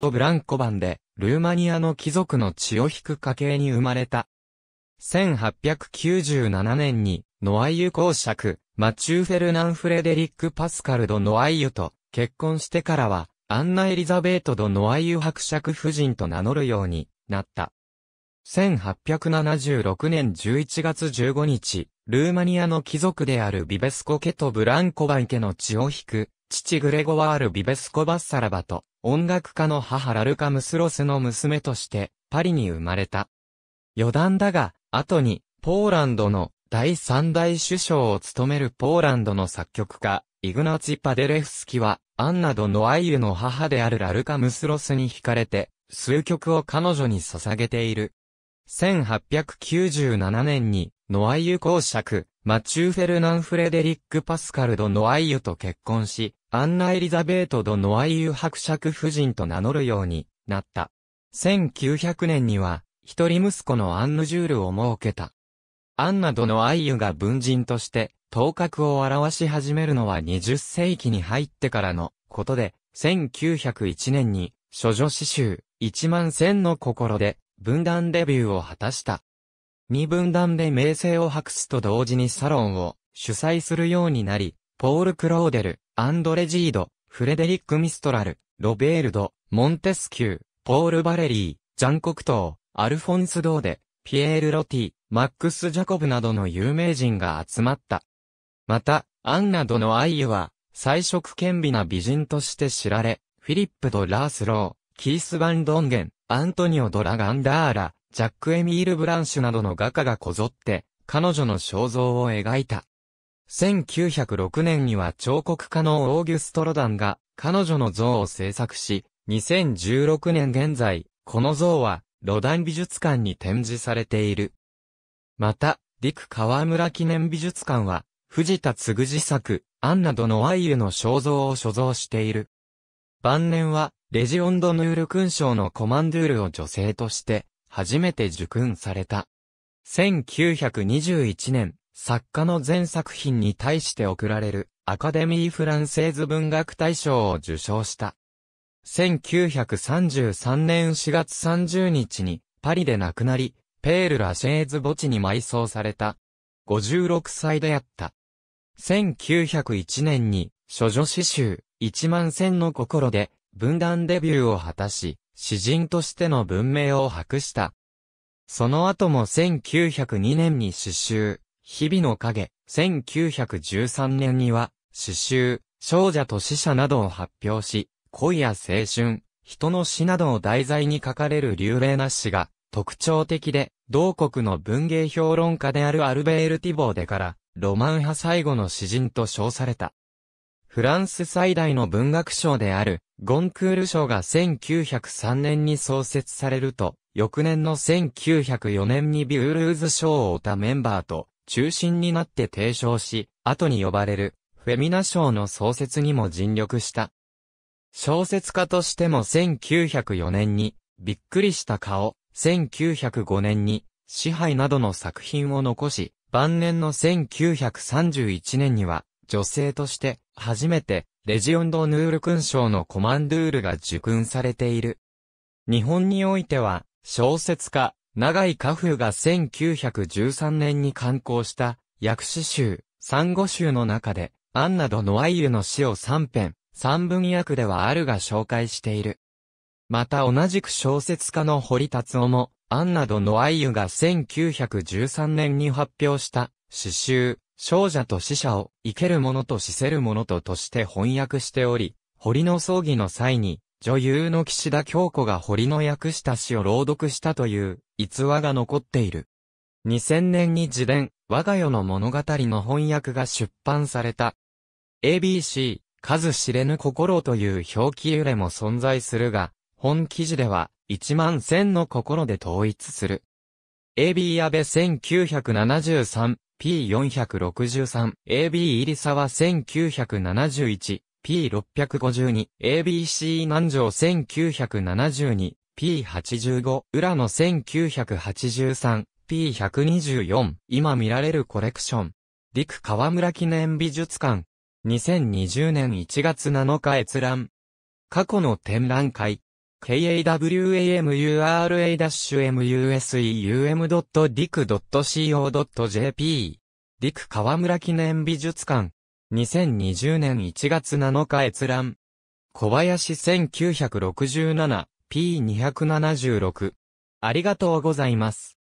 とブランコ版で、ルーマニアの貴族の血を引く家系に生まれた。1897年に、ノアイユ公爵、マチュー・フェルナン・フレデリック・パスカル・ド・ノアイユと結婚してからは、アンナ・エリザベート・ド・ノアイユ伯爵夫人と名乗るようになった。1876年11月15日、ルーマニアの貴族であるビベスコ家とブランコバン家の血を引く父グレゴワール・ビベスコ・バッサラバと、音楽家の母ラルカ・ムスロスの娘として、パリに生まれた。余談だが、後に、ポーランドの第三代首相を務めるポーランドの作曲家、イグナチ・パデレフスキは、アンナ・ド・ノアイユの母であるラルカ・ムスロスに惹かれて、数曲を彼女に捧げている。1897年に、ノアイユ公爵、マチュー・フェルナン・フレデリック・パスカル・ド・ノアイユと結婚し、アンナ・エリザベート・ド・ノアイユ伯爵夫人と名乗るようになった。1900年には、一人息子のアンヌ・ジュールを設けた。アンナ・ド・ノアイユが文人として、頭角を表し始めるのは20世紀に入ってからのことで、1901年に、諸女詩集、1万千の心で、文壇デビューを果たした。身分断で名声を博すと同時にサロンを主催するようになり、ポール・クローデル、アンドレ・ジード、フレデリック・ミストラル、ロベールド、モンテスキュー、ポール・バレリー、ジャン・コクトー、アルフォンス・ドーデ、ピエール・ロティ、マックス・ジャコブなどの有名人が集まった。また、アンナ・ドの愛イユは、彩色兼備な美人として知られ、フィリップ・ド・ラースロー、キース・バン・ドンゲン、アントニオ・ド・ラガンダーラ、ジャック・エミール・ブランシュなどの画家がこぞって、彼女の肖像を描いた。1906年には彫刻家のオーギュスト・ロダンが彼女の像を制作し、2016年現在、この像はロダン美術館に展示されている。また、ディク・川村記念美術館は、藤田嗣治作、アンナ・ド・ノワイユの肖像を所蔵している。晩年は、レジオンド・ヌール勲章のコマンドゥールを女性として、初めて受訓された。1921年、作家の全作品に対して贈られるアカデミー・フランセーズ文学大賞を受賞した。1933年4月30日にパリで亡くなり、ペール・ラシェーズ墓地に埋葬された。56歳であった。1901年に、諸女詩集、一万千の心で、文壇デビューを果たし、詩人としての文明を博した。その後も1902年に詩集、日々の影、1913年には、詩集、少女と死者などを発表し、恋や青春、人の死などを題材に書かれる流麗な詩が特徴的で、同国の文芸評論家であるアルベール・ティボーデから、ロマン派最後の詩人と称された。フランス最大の文学賞である、ゴンクール賞が1903年に創設されると、翌年の1904年にビュールーズ賞を歌。たメンバーと、中心になって提唱し、後に呼ばれる、フェミナ賞の創設にも尽力した。小説家としても1904年に、びっくりした顔、1905年に、支配などの作品を残し、晩年の1931年には、女性として初めてレジオンド・ヌール勲章のコマンドゥールが受勲されている。日本においては小説家長井家風が1913年に刊行した薬師集、産後集の中でアンナ・ド・ノアイユの詩を3編、三文訳ではあるが紹介している。また同じく小説家の堀達夫も、アンナド・ノアイユが1913年に発表した、詩集、少女と死者を生ける者と死せる者ととして翻訳しており、堀の葬儀の際に、女優の岸田京子が堀の訳した詩を朗読したという逸話が残っている。2000年に自伝、我が世の物語の翻訳が出版された。ABC、数知れぬ心という表記揺れも存在するが、本記事では1万1000の心で統一する。AB 安倍1973 P463、AB 入り沢1971、P652、ABC 南城1972、P85、裏野1983、P124、今見られるコレクション。陸川村記念美術館。2020年1月7日閲覧。過去の展覧会。kawamura-musum.dic.co.jp。ディク河村記念美術館。2020年1月7日閲覧。小林 1967p276。ありがとうございます。